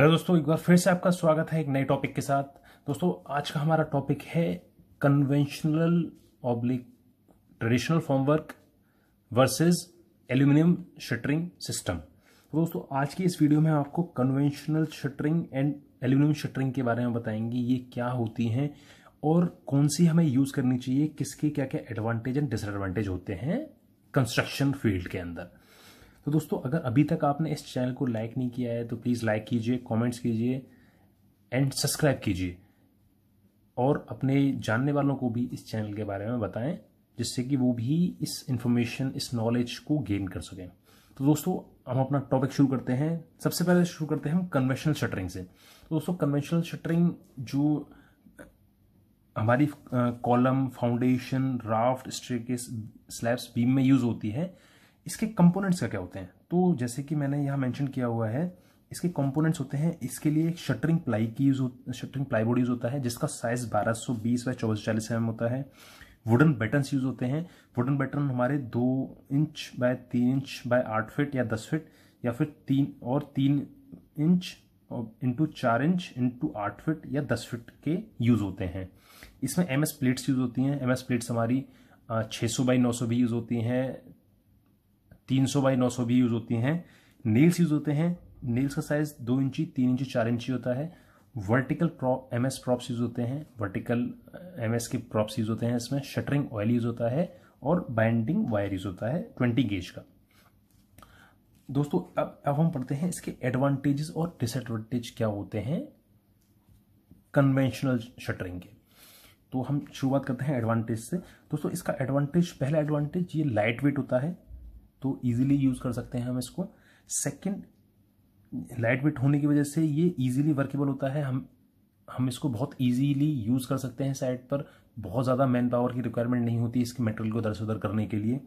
hello दोस्तों एक बार फिर से आपका स्वागत है एक नए टॉपिक के साथ दोस्तों आज का हमारा टॉपिक है conventional oblique traditional formwork versus aluminium shuttering system तो दोस्तों आज की इस वीडियो में हम आपको conventional shuttering and aluminium shuttering के बारे में बताएंगे ये क्या होती हैं और कौन सी हमें यूज़ करनी चाहिए किसके क्या क्या एडवांटेज एंड डिसएडवांटेज होते हैं कंस्ट्रक्शन फील्ड के अंदर तो दोस्तों अगर अभी तक आपने इस चैनल को लाइक नहीं किया है तो प्लीज़ लाइक कीजिए कमेंट्स कीजिए एंड सब्सक्राइब कीजिए और अपने जानने वालों को भी इस चैनल के बारे में बताएं जिससे कि वो भी इस इन्फॉर्मेशन इस नॉलेज को गेन कर सकें तो दोस्तों हम अपना टॉपिक शुरू करते हैं सबसे पहले शुरू करते हैं हम कन्वेंशनल शटरिंग से तो दोस्तों कन्वेंशनल शटरिंग जो हमारी column foundation raft staircase slabs beam में यूज़ होती है इसके कंपोनेंट्स का क्या होते हैं तो जैसे कि मैंने यहाँ मेंशन किया हुआ है इसके कंपोनेंट्स होते हैं इसके लिए एक शटरिंग प्लाई की use shuttering ply board use होता है जिसका साइज 1220 बाय चौबीस चालीस एम mm होता है वुडन बैटन यूज होते हैं वुडन बटन हमारे दो इंच बाय तीन इंच बाय आठ फिट या दस फिट या फिर तीन और तीन इंच इंटू चार इंच इंटू आठ फिट या दस फिट के यूज होते हैं इसमें एम एस प्लेट्स यूज होती हैं एम एस प्लेट्स हमारी छः सौ बाई नौ सौ भी यूज होती हैं तीन सौ बाई नौ सौ भी यूज़ होती हैं नेल्स यूज़ होते हैं नेल्स का साइज दो इंची तीन इंची चार इंची होता है vertical prop M S props use होते हैं वर्टिकल एम एस के प्रॉप्स यूज़ होते हैं इसमें शटरिंग ऑयल यूज़ होता है और बाइंडिंग वायर यूज़ होता है ट्वेंटी गेज का दोस्तों अब अब हम पढ़ते हैं इसके एडवांटेजेस और डिसएडवांटेज क्या होते हैं कन्वेंशनल शटरिंग के तो हम शुरुआत करते हैं एडवांटेज से दोस्तों इसका एडवांटेज पहला एडवांटेज ये लाइट वेट होता है तो ईजिली यूज़ कर सकते हैं हम इसको सेकेंड लाइट वेट होने की वजह से ये ईजिली वर्केबल होता है हम हम इसको बहुत ईजीली यूज़ कर सकते हैं साइड पर बहुत ज़्यादा मैन पावर की रिक्वायरमेंट नहीं होती इसके मेटेरियल को दर से उधर करने के लिए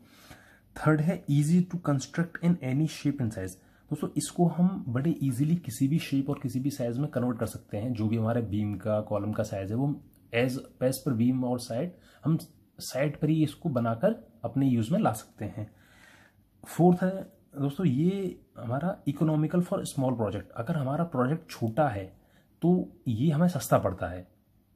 थर्ड है easy to construct in any shape and size दोस्तों इसको हम बड़े ईजिली किसी भी शेप और किसी भी साइज़ में कन्वर्ट कर सकते हैं जो भी हमारे बीम का कॉलम का साइज़ है वो एज पेज पर बीम और साइड हम साइड पर ही इसको बनाकर अपने यूज़ में ला सकते हैं फोर्थ है दोस्तों ये हमारा इकोनॉमिकल फॉर स्मॉल प्रोजेक्ट अगर हमारा प्रोजेक्ट छोटा है तो ये हमें सस्ता पड़ता है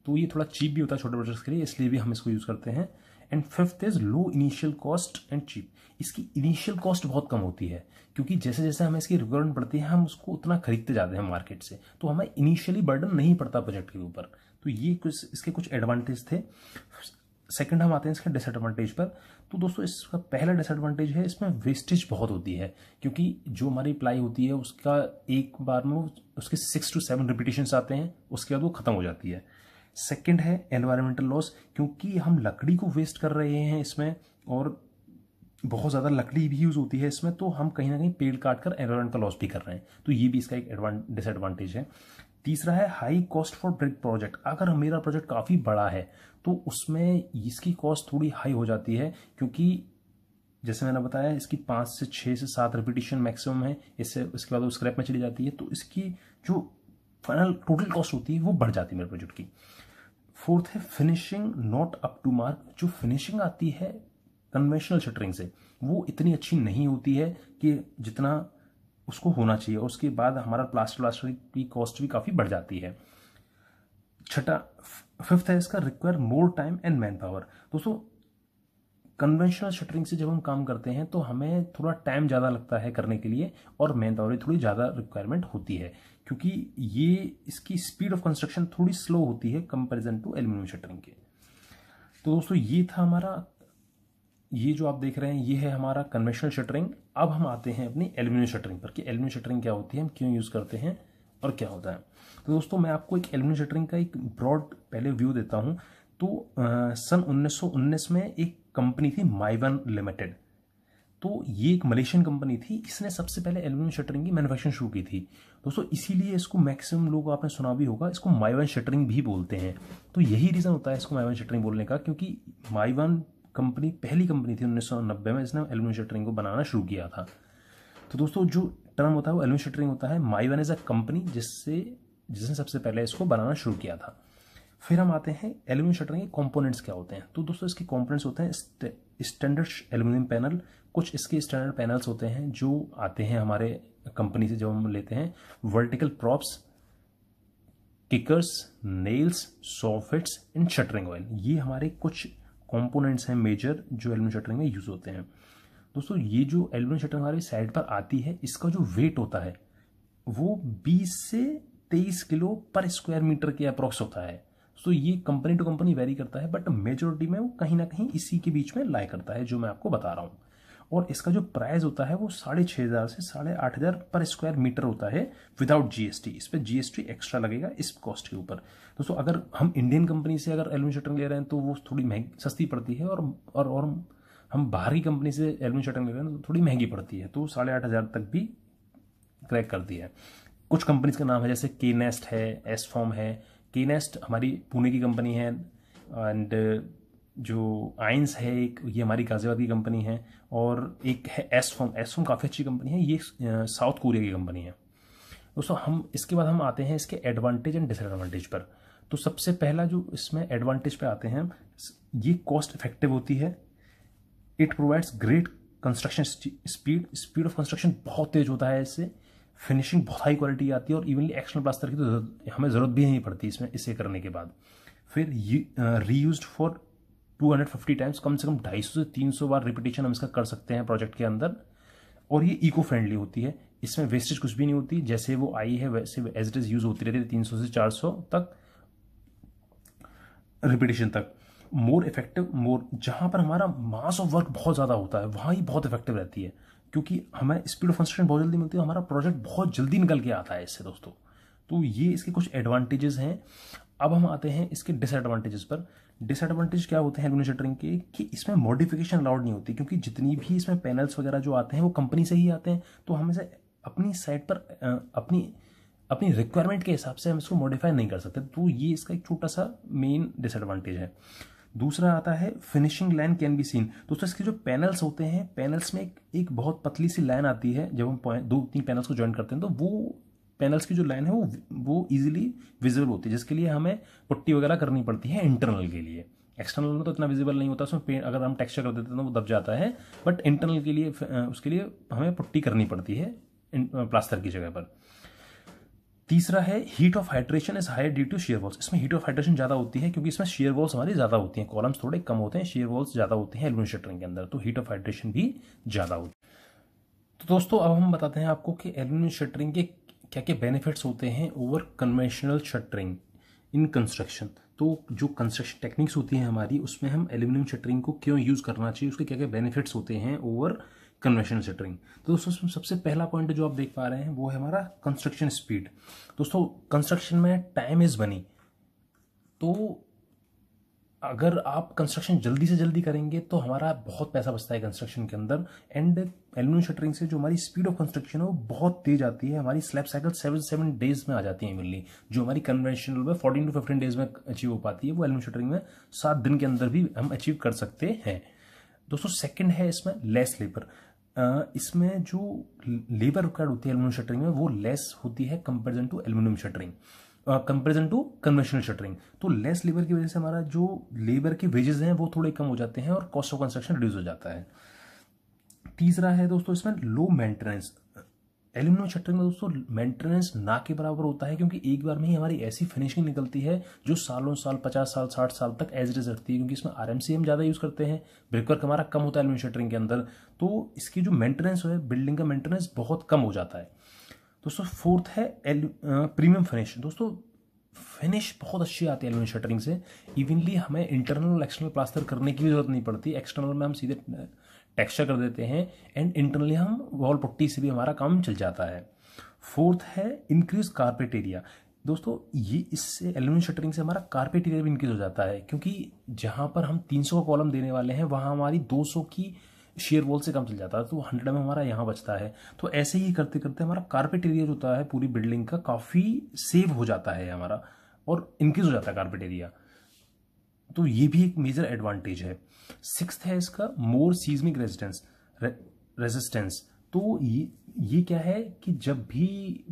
तो ये थोड़ा चीप भी होता है छोटे प्रोजेक्ट्स के लिए इसलिए भी हम इसको यूज़ करते हैं and fifth is low initial cost and cheap इसकी इनिशियल कॉस्ट बहुत कम होती है क्योंकि जैसे जैसे हमें इसकी रिक्वायरमेंट पड़ती है हम उसको उतना खरीदते जाते हैं मार्केट से तो हमें इनिशियली बर्डन नहीं पड़ता प्रोजेक्ट के ऊपर तो ये कुछ इसके कुछ एडवांटेज थे सेकंड हम आते हैं इसके डिसएडवांटेज पर तो दोस्तों इसका पहला डिसएडवांटेज है इसमें वेस्टेज बहुत होती है क्योंकि जो हमारी प्लाई होती है उसका एक बार में उसके सिक्स टू सेवन रिपीटेशन आते हैं उसके बाद वो ख़त्म हो जाती है सेकंड है एनवायरमेंटल लॉस क्योंकि हम लकड़ी को वेस्ट कर रहे हैं इसमें और बहुत ज़्यादा लकड़ी भी यूज़ होती है इसमें तो हम कहीं ना कहीं पेड़ काट कर एनवायरमेंट का लॉस भी कर रहे हैं तो ये भी इसका एक डिसएडवांटेज है तीसरा है high cost for brick project अगर मेरा प्रोजेक्ट काफ़ी बड़ा है तो उसमें इसकी कॉस्ट थोड़ी हाई हो जाती है क्योंकि जैसे मैंने बताया इसकी पाँच से छः से सात रिपीटेशन मैक्सिमम है इससे इसके बाद वो स्क्रैप में चली जाती है तो इसकी जो फाइनल टोटल कॉस्ट होती है वो बढ़ जाती है मेरे प्रोजेक्ट की फोर्थ है finishing not up to mark जो फिनिशिंग आती है कन्वेंशनल शटरिंग से वो इतनी अच्छी नहीं होती है कि जितना उसको होना चाहिए उसके बाद हमारा प्लास्टर प्लास्टर की कॉस्ट भी काफ़ी बढ़ जाती है छठा फिफ्थ है इसका require more time and man power दोस्तों कन्वेंशनल शटरिंग से जब हम काम करते हैं तो हमें थोड़ा टाइम ज़्यादा लगता है करने के लिए और मैन पावर थोड़ी ज़्यादा रिक्वायरमेंट होती है क्योंकि ये इसकी स्पीड ऑफ कंस्ट्रक्शन थोड़ी स्लो होती है कंपेरिजन टू एल्यूमिनियम शटरिंग के तो दोस्तों ये था हमारा ये जो आप देख रहे हैं ये है हमारा कन्वेंशनल शटरिंग अब हम आते हैं अपनी एल्यूमिनियम शटरिंग पर कि एल्यूमिनियम शटरिंग क्या होती है हम क्यों यूज़ करते हैं और क्या होता है तो दोस्तों मैं आपको एक एल्यूमिनियम शटरिंग का एक ब्रॉड पहले व्यू देता हूँ तो आ, सन 1919 में एक कंपनी थी माइवन लिमिटेड तो ये एक मलेशियन कंपनी थी इसने सबसे पहले एल्यूमिनियम शटरिंग की मैनुफैक्चरिंग शुरू की थी दोस्तों इसीलिए इसको मैक्सिमम लोग आपने सुना भी होगा इसको माइवन शटरिंग भी बोलते हैं तो यही रीज़न होता है इसको माइवन शटरिंग बोलने का क्योंकि माइवन कंपनी पहली कंपनी थी उन्नीस में जिसने एल्यूमिनियम शटरिंग को बनाना शुरू किया था तो दोस्तों जो टर्म होता है वो एल्यूमिनियम शटरिंग होता है Mivan is a company जिससे जिसने सबसे पहले इसको बनाना शुरू किया था फिर हम आते हैं एल्यूमिनियम शटरिंग के कंपोनेंट्स क्या होते हैं तो दोस्तों इसके कंपोनेंट्स होते हैं स्टैंडर्ड एल्यूमिनियम पैनल कुछ इसके स्टैंडर्ड पैनल्स होते हैं जो आते हैं हमारे कंपनी से जब हम लेते हैं vertical props kickers nails soffits and shuttering oil ये हमारे कुछ कॉम्पोनेंट्स हैं मेजर जो एल्बम शटरिंग में यूज़ होते हैं दोस्तों ये जो एल्बम शटरिंग हमारी साइड पर आती है इसका जो वेट होता है वो 20 से 23 किलो पर स्क्वायर मीटर के अप्रॉक्स होता है सो ये कंपनी टू कंपनी वेरी करता है बट मेजोरिटी में वो कहीं ना कहीं इसी के बीच में लाया करता है जो मैं आपको बता रहा हूँ और इसका जो प्राइस होता है वो साढ़े छः हज़ार से साढ़े आठ हज़ार पर स्क्वायर मीटर होता है विदाउट जीएसटी इस पर जीएसटी एक्स्ट्रा लगेगा इस कॉस्ट के ऊपर दोस्तों अगर हम इंडियन कंपनी से अगर एलुमिनियम शटन ले रहे हैं तो वो थोड़ी महंगी सस्ती पड़ती है और और, और हम बाहरी कंपनी से एलुमिनियम शटन ले रहे हैं तो थोड़ी महंगी पड़ती है तो साढ़े आठ हज़ार तक भी क्रैक करती है कुछ कंपनीज का नाम है जैसे के नेस्ट है एस फॉर्म है के नेस्ट हमारी पुणे की कंपनी है एंड जो आइंस है एक ये हमारी गाजियाबाद की कंपनी है और एक है एस फॉर्म एस काफ़ी अच्छी कंपनी है ये साउथ कोरिया की कंपनी है दोस्तों हम इसके बाद हम आते हैं इसके एडवांटेज एंड डिसएडवांटेज पर तो सबसे पहला जो इसमें एडवांटेज पे आते हैं ये कॉस्ट इफेक्टिव होती है it provides great construction speed speed of construction बहुत तेज होता है इससे फिनिशिंग बहुत हाई क्वालिटी आती है और इवनली एक्शनल प्लास्टर की तो हमें ज़रूरत भी नहीं पड़ती इसमें इसे करने के बाद फिर reuse for fifty times कम से कम सौ से सौ बार रिपीटेशन हम इसका कर सकते हैं प्रोजेक्ट के अंदर और ये इको फ्रेंडली होती है इसमें वेस्टेज कुछ भी नहीं होती जैसे वो आई है वैसे एज इट इज़ यूज़ होती रहती है तीन से चार तक रिपीटेशन तक मोर इफेक्टिव मोर जहां पर हमारा मास ऑफ वर्क बहुत ज़्यादा होता है वहाँ ही बहुत इफेक्टिव रहती है क्योंकि हमें स्पीड ऑफ कंस्ट्रक्शन बहुत जल्दी मिलती है हमारा प्रोजेक्ट बहुत जल्दी निकल के आता है इससे दोस्तों तो ये इसके कुछ एडवांटेजेस हैं अब हम आते हैं इसके डिसएडवांटेजेस पर डिसएडवांटेज क्या होते हैं इल्यूमिनेशन के कि इसमें मॉडिफिकेशन अलाउड नहीं होती क्योंकि जितनी भी इसमें पैनल्स वगैरह जो आते हैं वो कंपनी से ही आते हैं तो हम इसे अपनी साइड पर अपनी अपनी रिक्वायरमेंट के हिसाब से हम इसको मॉडिफाई नहीं कर सकते तो ये इसका एक छोटा सा मेन डिसएडवांटेज है दूसरा आता है finishing line can be seen दोस्तों इसके जो पैनल्स होते हैं पैनल्स में एक, एक बहुत पतली सी लाइन आती है जब हम दो तीन पैनल्स को ज्वाइन करते हैं तो वो पैनल्स की जो लाइन है वो वो ईजिली विजिबल होती है जिसके लिए हमें पुट्टी वगैरह करनी पड़ती है इंटरनल के लिए एक्सटर्नल में तो इतना विजिबल नहीं होता उसमें पेंट अगर हम टेक्सचर कर देते हैं तो वो दब जाता है बट इंटरनल के लिए उसके लिए हमें पुट्टी करनी पड़ती है प्लास्टर की जगह पर तीसरा है heat of hydration is high due to share walls इसमें हीट ऑफ हाइड्रेशन ज़्यादा होती है क्योंकि इसमें शेयर वॉल्स हमारी ज़्यादा होती हैं कॉलम्स थोड़े कम होते हैं शेयर वॉल्स ज़्यादा होते हैं एलुमिनियम शटरिंग के अंदर तो हीट ऑफ हाइड्रेशन भी ज़्यादा होती है तो दोस्तों अब हम बताते हैं आपको कि एलुमिनियम शटरिंग के क्या क्या बेनिफिट्स होते हैं over conventional shuttering in construction तो जो कंस्ट्रक्शन टेक्निक्स होती हैं हमारी उसमें हम एल्यूमिनियम शटरिंग को क्यों यूज़ करना चाहिए उसके क्या क्या बेनिफिट्स होते हैं ओवर कन्वेंशनल शटरिंग तो दोस्तों सबसे पहला पॉइंट जो आप देख पा रहे हैं वो है हमारा कंस्ट्रक्शन स्पीड दोस्तों कंस्ट्रक्शन में टाइम इज़ बनी तो अगर आप कंस्ट्रक्शन जल्दी से जल्दी करेंगे तो हमारा बहुत पैसा बचता है कंस्ट्रक्शन के अंदर एंड एल्यूमिनियम शटरिंग से जो हमारी स्पीड ऑफ कंस्ट्रक्शन है वो बहुत तेज आती है हमारी slab cycle seven seven days में आ जाती है मिलनी जो हमारी कन्वेंशनल में फोर्टीन टू फिफ्टीन डेज में अचीव हो पाती है वो एल्यूमिनियम शटरिंग में सात दिन के अंदर भी हम अचीव कर सकते हैं दोस्तों सेकेंड है इसमें लेस लेबर इसमें जो लेबर रिक्वायर्ड होती है एल्यूमिनियम शटरिंग में वो लेस होती है comparison to aluminium shuttering comparison to conventional shuttering तो लेस लेबर की वजह से हमारा जो लेबर के वेजेस हैं वो थोड़े कम हो जाते हैं और कॉस्ट ऑफ कंस्ट्रक्शन रिड्यूस हो जाता है तीसरा है दोस्तों इसमें लो मेंटेनेंस एल्यूमिनियम शटरिंग में दोस्तों मेंटेनेंस ना के बराबर होता है क्योंकि एक बार में ही हमारी ऐसी फिनिशिंग निकलती है जो सालों साल पचास साल साठ साल तक एज इट इज रखती है क्योंकि इसमें आर एम सी हम ज़्यादा यूज़ करते हैं ब्रेकवर्क हमारा कम होता है एल्यूमिनियम शटरिंग के अंदर तो इसकी जो मेंटेनेंस है बिल्डिंग का मेंटेनेंस बहुत कम हो जाता है दोस्तों फोर्थ है एल प्रीमियम फिनिश दोस्तों फिनिश बहुत अच्छी आती है एलुमिनियम शटरिंग से इवनली हमें इंटरनल और एक्सटर्नल प्लास्टर करने की भी जरूरत नहीं पड़ती एक्सटर्नल में हम सीधे टेक्सचर कर देते हैं एंड इंटरनली हम वॉल पट्टी से भी हमारा काम चल जाता है फोर्थ है इंक्रीज कारपेट एरिया दोस्तों ये इससे एल्यूमिनियम शटरिंग से हमारा कारपेट एरिया भी इंक्रीज हो जाता है क्योंकि जहाँ पर हम 300 का कॉलम देने वाले हैं वहाँ हमारी 200 की शेयर वॉल से कम चल जाता है तो हंड्रेड में हमारा यहाँ बचता है तो ऐसे ही करते करते हमारा कारपेट एरिया जो होता है पूरी बिल्डिंग का काफ़ी सेव हो जाता है हमारा और इंक्रीज हो जाता है कारपेट एरिया तो ये भी एक मेजर एडवांटेज है सिक्स है इसका मोर सीजमिक रेजिडेंस रेजिस्टेंस तो ये ये क्या है कि जब भी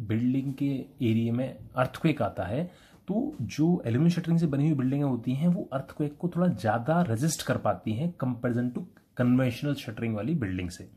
बिल्डिंग के एरिए में अर्थक्वेक आता है तो जो एल्यूमिनियम शटरिंग से बनी हुई बिल्डिंगें होती हैं वो अर्थक्वेक को थोड़ा ज़्यादा रेजिस्ट कर पाती हैं कंपेरिजन टू कन्वेंशनल शटरिंग वाली बिल्डिंग से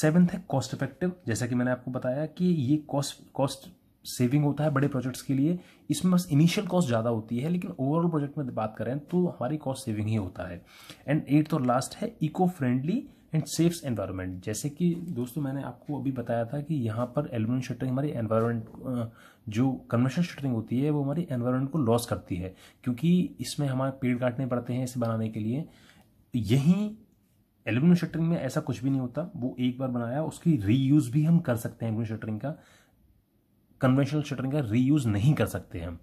सेवन्थ है कॉस्ट इफेक्टिव जैसा कि मैंने आपको बताया कि ये कॉस्ट कॉस्ट सेविंग होता है बड़े प्रोजेक्ट्स के लिए इसमें बस इनिशियल कॉस्ट ज़्यादा होती है लेकिन ओवरऑल प्रोजेक्ट में बात करें तो हमारी कॉस्ट सेविंग ही होता है एंड एट्थ और लास्ट है eco friendly and safes environment जैसे कि दोस्तों मैंने आपको अभी बताया था कि यहाँ पर एलुमिनियम शटरिंग हमारी एनवायरनमेंट जो कन्वेंशनल शटरिंग होती है वो हमारी एनवायरनमेंट को लॉस करती है क्योंकि इसमें हमारे पेड़ काटने पड़ते हैं इसे बनाने के लिए यहीं एल्यूमिनियम शटरिंग में ऐसा कुछ भी नहीं होता वो एक बार बनाया उसकी रीयूज भी हम कर सकते हैं एल्यूमिनियम शटरिंग का कन्वेंशनल शटरिंग का रीयूज नहीं कर सकते हम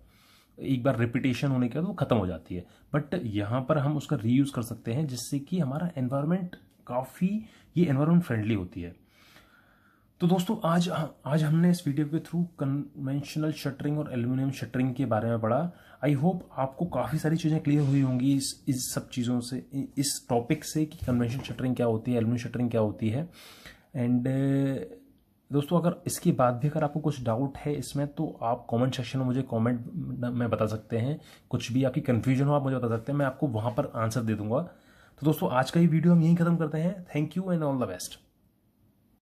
एक बार रिपीटेशन होने के बाद वो ख़त्म हो जाती है बट यहाँ पर हम उसका रीयूज़ कर सकते हैं जिससे कि हमारा एनवायरमेंट काफ़ी ये एनवायरमेंट फ्रेंडली होती है तो दोस्तों आज आज हमने इस वीडियो के थ्रू कन्वेंशनल शटरिंग और एल्यूमिनियम शटरिंग के बारे में पढ़ा आई होप आपको काफ़ी सारी चीज़ें क्लियर हुई होंगी इस इस सब चीज़ों से इस टॉपिक से कि कन्वेंशन शटरिंग क्या होती है एलमिन शटरिंग क्या होती है एंड uh, दोस्तों अगर इसके बाद भी अगर आपको कुछ डाउट है इसमें तो आप कमेंट सेक्शन में मुझे कमेंट में बता सकते हैं कुछ भी आपकी कन्फ्यूजन हो आप मुझे बता सकते हैं मैं आपको वहाँ पर आंसर दे दूँगा तो दोस्तों आज का ये वीडियो हम यहीं ख़त्म करते हैं thank you and all the best